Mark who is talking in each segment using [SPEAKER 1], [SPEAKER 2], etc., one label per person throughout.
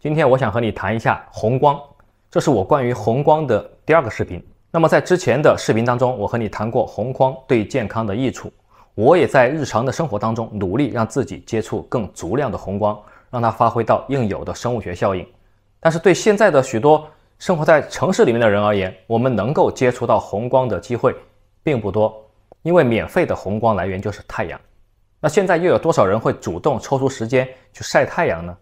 [SPEAKER 1] 今天我想和你谈一下红光，这是我关于红光的第二个视频。那么在之前的视频当中，我和你谈过红光对健康的益处，我也在日常的生活当中努力让自己接触更足量的红光，让它发挥到应有的生物学效应。但是对现在的许多生活在城市里面的人而言，我们能够接触到红光的机会并不多，因为免费的红光来源就是太阳。那现在又有多少人会主动抽出时间去晒太阳呢？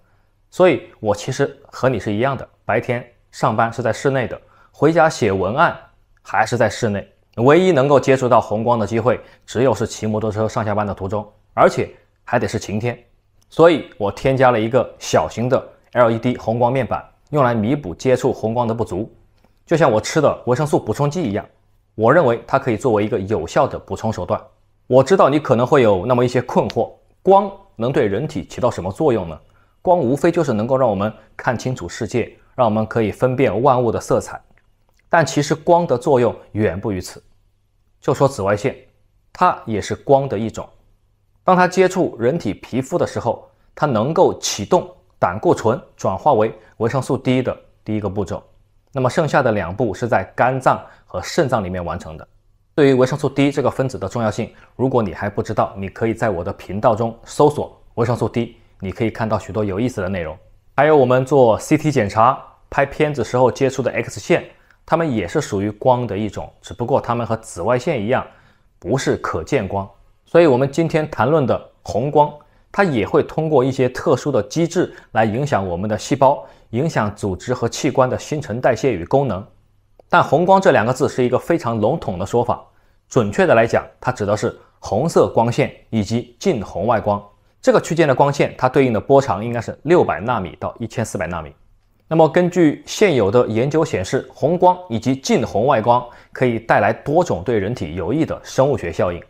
[SPEAKER 1] 所以我其实和你是一样的，白天上班是在室内的，回家写文案还是在室内，唯一能够接触到红光的机会只有是骑摩托车上下班的途中，而且还得是晴天。所以我添加了一个小型的 LED 红光面板，用来弥补接触红光的不足，就像我吃的维生素补充剂一样，我认为它可以作为一个有效的补充手段。我知道你可能会有那么一些困惑，光能对人体起到什么作用呢？光无非就是能够让我们看清楚世界，让我们可以分辨万物的色彩，但其实光的作用远不于此。就说紫外线，它也是光的一种。当它接触人体皮肤的时候，它能够启动胆固醇转化为维生素 D 的第一个步骤。那么剩下的两步是在肝脏和肾脏里面完成的。对于维生素 D 这个分子的重要性，如果你还不知道，你可以在我的频道中搜索维生素 D。你可以看到许多有意思的内容，还有我们做 CT 检查拍片子时候接触的 X 线，它们也是属于光的一种，只不过它们和紫外线一样，不是可见光。所以，我们今天谈论的红光，它也会通过一些特殊的机制来影响我们的细胞，影响组织和器官的新陈代谢与功能。但“红光”这两个字是一个非常笼统的说法，准确的来讲，它指的是红色光线以及近红外光。这个区间的光线，它对应的波长应该是六百纳米到一千四百纳米。那么，根据现有的研究显示，红光以及近红外光可以带来多种对人体有益的生物学效应。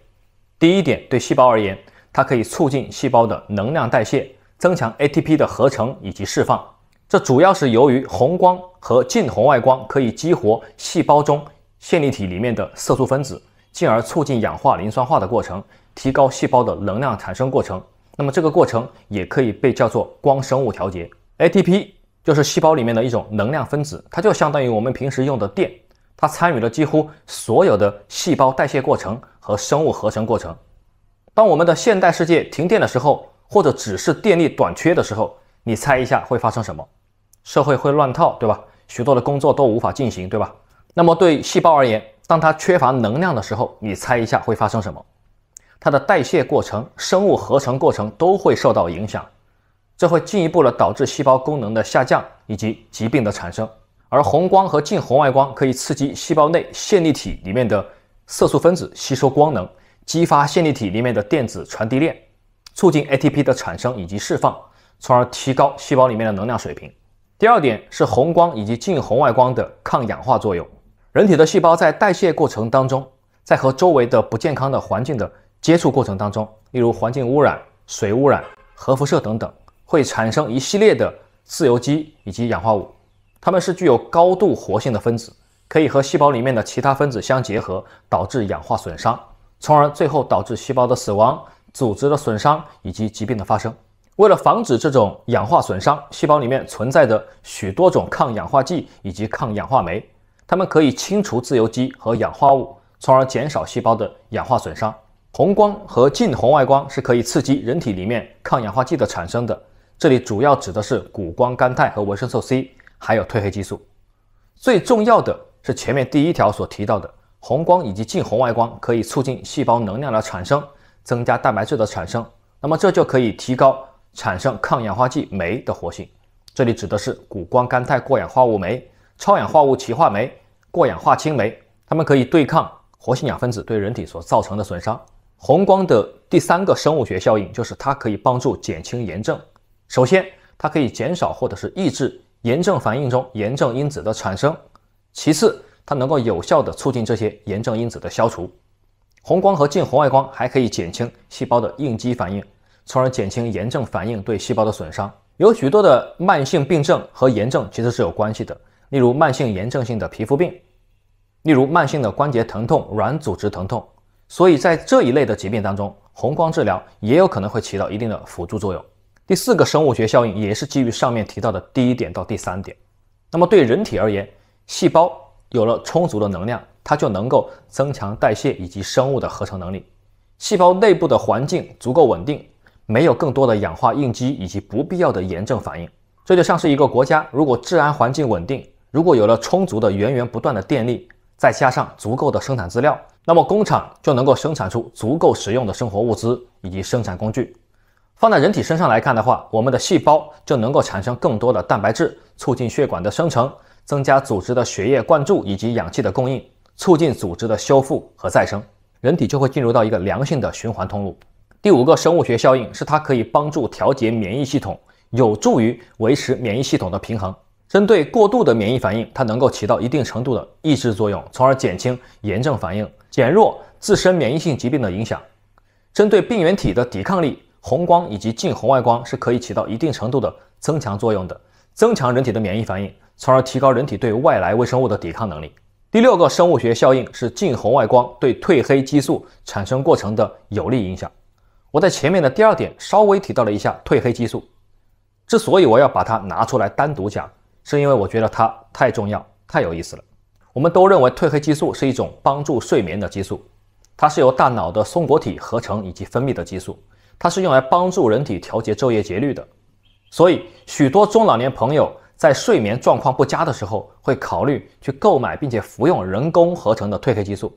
[SPEAKER 1] 第一点，对细胞而言，它可以促进细胞的能量代谢，增强 ATP 的合成以及释放。这主要是由于红光和近红外光可以激活细胞中线粒体里面的色素分子，进而促进氧化磷酸化的过程，提高细胞的能量产生过程。那么这个过程也可以被叫做光生物调节。ATP 就是细胞里面的一种能量分子，它就相当于我们平时用的电，它参与了几乎所有的细胞代谢过程和生物合成过程。当我们的现代世界停电的时候，或者只是电力短缺的时候，你猜一下会发生什么？社会会乱套，对吧？许多的工作都无法进行，对吧？那么对细胞而言，当它缺乏能量的时候，你猜一下会发生什么？它的代谢过程、生物合成过程都会受到影响，这会进一步的导致细胞功能的下降以及疾病的产生。而红光和近红外光可以刺激细胞内线粒体里面的色素分子吸收光能，激发线粒体里面的电子传递链，促进 ATP 的产生以及释放，从而提高细胞里面的能量水平。第二点是红光以及近红外光的抗氧化作用。人体的细胞在代谢过程当中，在和周围的不健康的环境的接触过程当中，例如环境污染、水污染、核辐射等等，会产生一系列的自由基以及氧化物，它们是具有高度活性的分子，可以和细胞里面的其他分子相结合，导致氧化损伤，从而最后导致细胞的死亡、组织的损伤以及疾病的发生。为了防止这种氧化损伤，细胞里面存在着许多种抗氧化剂以及抗氧化酶，它们可以清除自由基和氧化物，从而减少细胞的氧化损伤。红光和近红外光是可以刺激人体里面抗氧化剂的产生的，这里主要指的是谷胱甘肽和维生素 C，还有褪黑激素。最重要的是前面第一条所提到的红光以及近红外光可以促进细胞能量的产生，增加蛋白质的产生，那么这就可以提高产生抗氧化剂酶的活性。这里指的是谷胱甘肽过氧化物酶、超氧化物歧化酶、过氧化氢酶，它们可以对抗活性氧分子对人体所造成的损伤。红光的第三个生物学效应就是它可以帮助减轻炎症。首先，它可以减少或者是抑制炎症反应中炎症因子的产生；其次，它能够有效地促进这些炎症因子的消除。红光和近红外光还可以减轻细胞的应激反应，从而减轻炎症反应对细胞的损伤。有许多的慢性病症和炎症其实是有关系的，例如慢性炎症性的皮肤病，例如慢性的关节疼痛、软组织疼痛。所以在这一类的疾病当中，红光治疗也有可能会起到一定的辅助作用。第四个生物学效应也是基于上面提到的第一点到第三点。那么对人体而言，细胞有了充足的能量，它就能够增强代谢以及生物的合成能力。细胞内部的环境足够稳定，没有更多的氧化应激以及不必要的炎症反应。这就像是一个国家，如果治安环境稳定，如果有了充足的源源不断的电力，再加上足够的生产资料。那么工厂就能够生产出足够实用的生活物资以及生产工具。放在人体身上来看的话，我们的细胞就能够产生更多的蛋白质，促进血管的生成，增加组织的血液灌注以及氧气的供应，促进组织的修复和再生，人体就会进入到一个良性的循环通路。第五个生物学效应是它可以帮助调节免疫系统，有助于维持免疫系统的平衡。针对过度的免疫反应，它能够起到一定程度的抑制作用，从而减轻炎症反应，减弱自身免疫性疾病的影响。针对病原体的抵抗力，红光以及近红外光是可以起到一定程度的增强作用的，增强人体的免疫反应，从而提高人体对外来微生物的抵抗能力。第六个生物学效应是近红外光对褪黑激素产生过程的有利影响。我在前面的第二点稍微提到了一下褪黑激素，之所以我要把它拿出来单独讲。是因为我觉得它太重要、太有意思了。我们都认为褪黑激素是一种帮助睡眠的激素，它是由大脑的松果体合成以及分泌的激素，它是用来帮助人体调节昼夜节律的。所以，许多中老年朋友在睡眠状况不佳的时候，会考虑去购买并且服用人工合成的褪黑激素，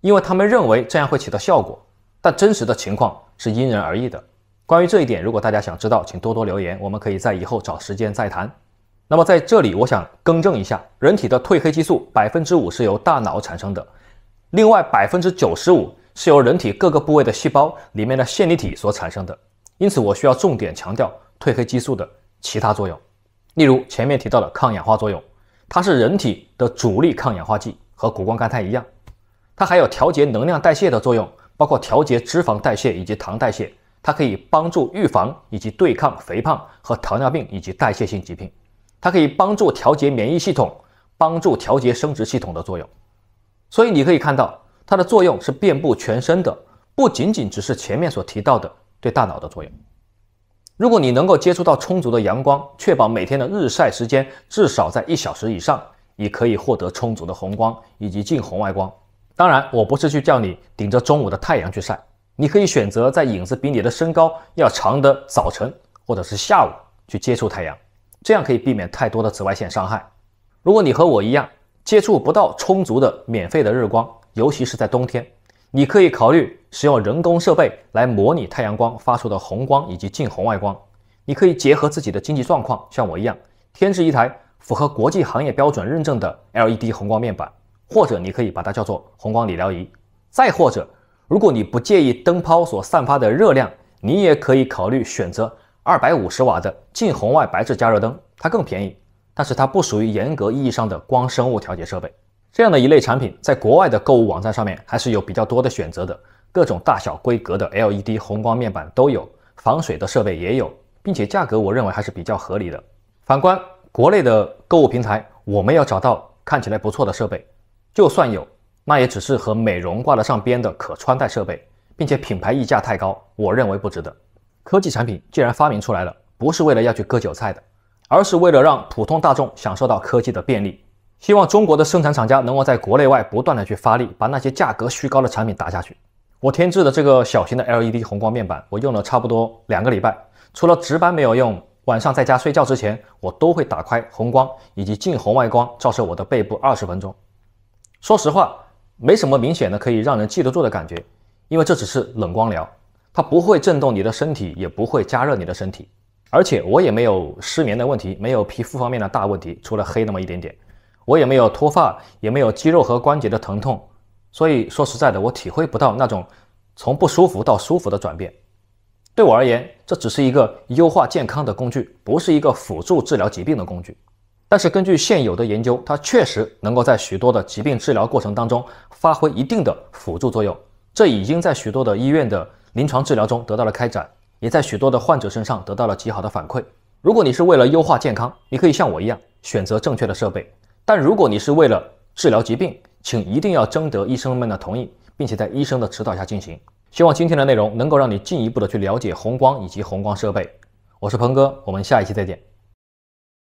[SPEAKER 1] 因为他们认为这样会起到效果。但真实的情况是因人而异的。关于这一点，如果大家想知道，请多多留言，我们可以在以后找时间再谈。那么在这里，我想更正一下：人体的褪黑激素百分之五是由大脑产生的，另外百分之九十五是由人体各个部位的细胞里面的线粒体所产生的。因此，我需要重点强调褪黑激素的其他作用，例如前面提到的抗氧化作用，它是人体的主力抗氧化剂，和谷胱甘肽一样，它还有调节能量代谢的作用，包括调节脂肪代谢以及糖代谢，它可以帮助预防以及对抗肥胖和糖尿病以及代谢性疾病。它可以帮助调节免疫系统，帮助调节生殖系统的作用，所以你可以看到它的作用是遍布全身的，不仅仅只是前面所提到的对大脑的作用。如果你能够接触到充足的阳光，确保每天的日晒时间至少在一小时以上，你可以获得充足的红光以及近红外光。当然，我不是去叫你顶着中午的太阳去晒，你可以选择在影子比你的身高要长的早晨或者是下午去接触太阳。这样可以避免太多的紫外线伤害。如果你和我一样接触不到充足的免费的日光，尤其是在冬天，你可以考虑使用人工设备来模拟太阳光发出的红光以及近红外光。你可以结合自己的经济状况，像我一样添置一台符合国际行业标准认证的 LED 红光面板，或者你可以把它叫做红光理疗仪。再或者，如果你不介意灯泡所散发的热量，你也可以考虑选择。二百五十瓦的近红外白炽加热灯，它更便宜，但是它不属于严格意义上的光生物调节设备。这样的一类产品，在国外的购物网站上面还是有比较多的选择的，各种大小规格的 LED 红光面板都有，防水的设备也有，并且价格我认为还是比较合理的。反观国内的购物平台，我们要找到看起来不错的设备，就算有，那也只是和美容挂得上边的可穿戴设备，并且品牌溢价太高，我认为不值得。科技产品既然发明出来了，不是为了要去割韭菜的，而是为了让普通大众享受到科技的便利。希望中国的生产厂家能够在国内外不断的去发力，把那些价格虚高的产品打下去。我添置的这个小型的 LED 红光面板，我用了差不多两个礼拜，除了值班没有用，晚上在家睡觉之前，我都会打开红光以及近红外光照射我的背部二十分钟。说实话，没什么明显的可以让人记得住的感觉，因为这只是冷光疗。它不会震动你的身体，也不会加热你的身体，而且我也没有失眠的问题，没有皮肤方面的大问题，除了黑那么一点点，我也没有脱发，也没有肌肉和关节的疼痛。所以说实在的，我体会不到那种从不舒服到舒服的转变。对我而言，这只是一个优化健康的工具，不是一个辅助治疗疾病的工具。但是根据现有的研究，它确实能够在许多的疾病治疗过程当中发挥一定的辅助作用。这已经在许多的医院的。临床治疗中得到了开展，也在许多的患者身上得到了极好的反馈。如果你是为了优化健康，你可以像我一样选择正确的设备；但如果你是为了治疗疾病，请一定要征得医生们的同意，并且在医生的指导下进行。希望今天的内容能够让你进一步的去了解红光以及红光设备。我是鹏哥，我们下一期再见。